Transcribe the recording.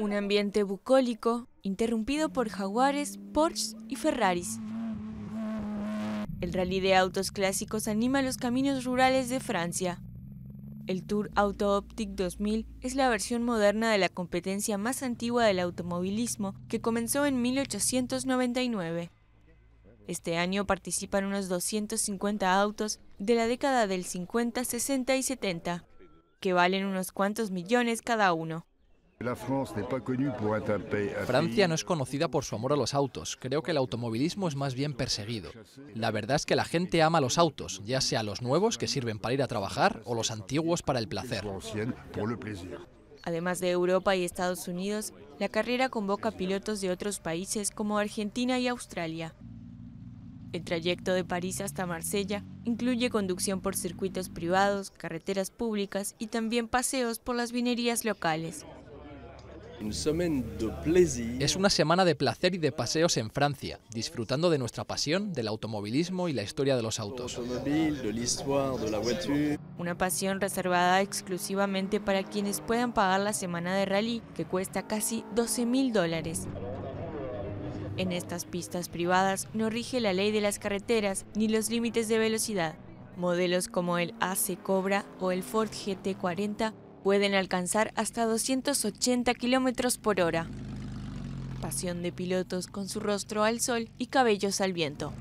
Un ambiente bucólico, interrumpido por jaguares, Porsche y Ferraris. El rally de autos clásicos anima los caminos rurales de Francia. El Tour Auto Optic 2000 es la versión moderna de la competencia más antigua del automovilismo que comenzó en 1899. Este año participan unos 250 autos de la década del 50, 60 y 70, que valen unos cuantos millones cada uno. Francia no es conocida por su amor a los autos. Creo que el automovilismo es más bien perseguido. La verdad es que la gente ama los autos, ya sea los nuevos que sirven para ir a trabajar o los antiguos para el placer. Además de Europa y Estados Unidos, la carrera convoca pilotos de otros países como Argentina y Australia. El trayecto de París hasta Marsella incluye conducción por circuitos privados, carreteras públicas y también paseos por las vinerías locales. Es una semana de placer y de paseos en Francia, disfrutando de nuestra pasión, del automovilismo y la historia de los autos. Una pasión reservada exclusivamente para quienes puedan pagar la semana de rally, que cuesta casi 12 mil dólares. En estas pistas privadas no rige la ley de las carreteras ni los límites de velocidad. Modelos como el AC Cobra o el Ford GT40 pueden alcanzar hasta 280 kilómetros por hora. Pasión de pilotos con su rostro al sol y cabellos al viento.